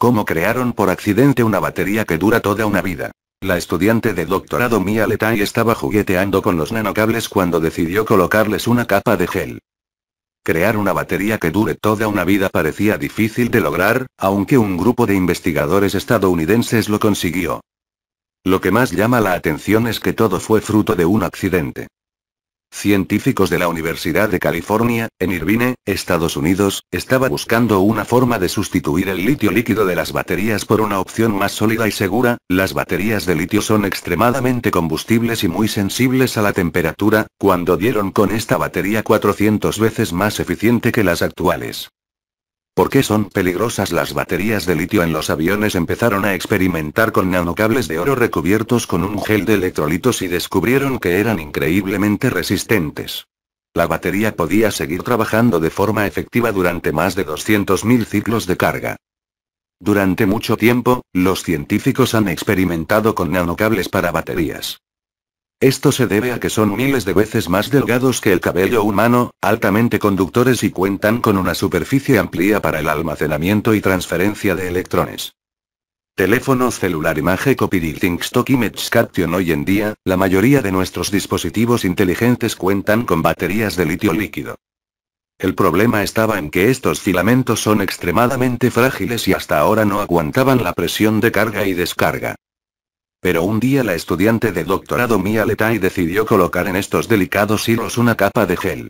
Cómo crearon por accidente una batería que dura toda una vida. La estudiante de doctorado Mia Letay estaba jugueteando con los nanocables cuando decidió colocarles una capa de gel. Crear una batería que dure toda una vida parecía difícil de lograr, aunque un grupo de investigadores estadounidenses lo consiguió. Lo que más llama la atención es que todo fue fruto de un accidente. Científicos de la Universidad de California, en Irvine, Estados Unidos, estaba buscando una forma de sustituir el litio líquido de las baterías por una opción más sólida y segura. Las baterías de litio son extremadamente combustibles y muy sensibles a la temperatura, cuando dieron con esta batería 400 veces más eficiente que las actuales. ¿Por qué son peligrosas las baterías de litio en los aviones? Empezaron a experimentar con nanocables de oro recubiertos con un gel de electrolitos y descubrieron que eran increíblemente resistentes. La batería podía seguir trabajando de forma efectiva durante más de 200.000 ciclos de carga. Durante mucho tiempo, los científicos han experimentado con nanocables para baterías. Esto se debe a que son miles de veces más delgados que el cabello humano, altamente conductores y cuentan con una superficie amplia para el almacenamiento y transferencia de electrones. Teléfono celular imagen Copy Stock Image Caption Hoy en día, la mayoría de nuestros dispositivos inteligentes cuentan con baterías de litio líquido. El problema estaba en que estos filamentos son extremadamente frágiles y hasta ahora no aguantaban la presión de carga y descarga. Pero un día la estudiante de doctorado Mia Letai decidió colocar en estos delicados hilos una capa de gel.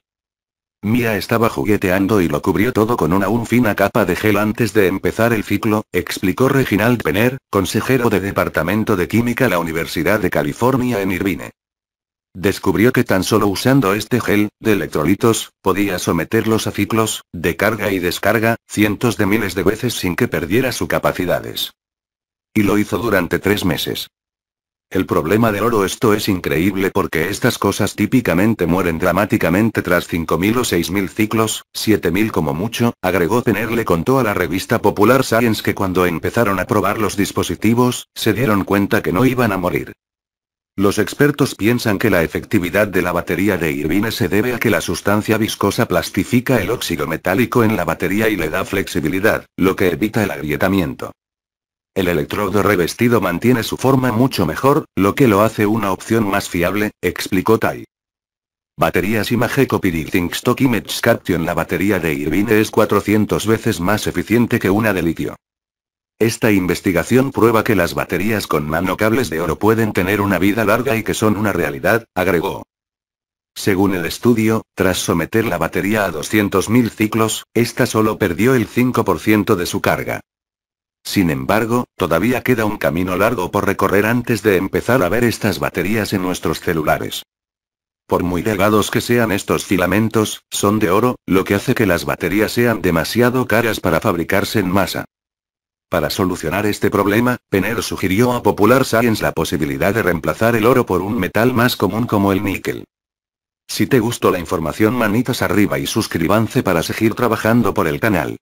Mia estaba jugueteando y lo cubrió todo con una un fina capa de gel antes de empezar el ciclo, explicó Reginald Penner, consejero de Departamento de Química de la Universidad de California en Irvine. Descubrió que tan solo usando este gel, de electrolitos, podía someterlos a ciclos, de carga y descarga, cientos de miles de veces sin que perdiera sus capacidades. Y lo hizo durante tres meses. El problema del oro esto es increíble porque estas cosas típicamente mueren dramáticamente tras 5.000 o 6.000 ciclos, 7.000 como mucho, agregó Tenerle le contó a la revista Popular Science que cuando empezaron a probar los dispositivos, se dieron cuenta que no iban a morir. Los expertos piensan que la efectividad de la batería de Irvine se debe a que la sustancia viscosa plastifica el óxido metálico en la batería y le da flexibilidad, lo que evita el agrietamiento. El electrodo revestido mantiene su forma mucho mejor, lo que lo hace una opción más fiable, explicó Tai. Baterías Image Think Stock Image Caption La batería de Irvine es 400 veces más eficiente que una de litio. Esta investigación prueba que las baterías con cables de oro pueden tener una vida larga y que son una realidad, agregó. Según el estudio, tras someter la batería a 200.000 ciclos, esta solo perdió el 5% de su carga. Sin embargo, todavía queda un camino largo por recorrer antes de empezar a ver estas baterías en nuestros celulares. Por muy delgados que sean estos filamentos, son de oro, lo que hace que las baterías sean demasiado caras para fabricarse en masa. Para solucionar este problema, Penner sugirió a Popular Science la posibilidad de reemplazar el oro por un metal más común como el níquel. Si te gustó la información manitas arriba y suscríbanse para seguir trabajando por el canal.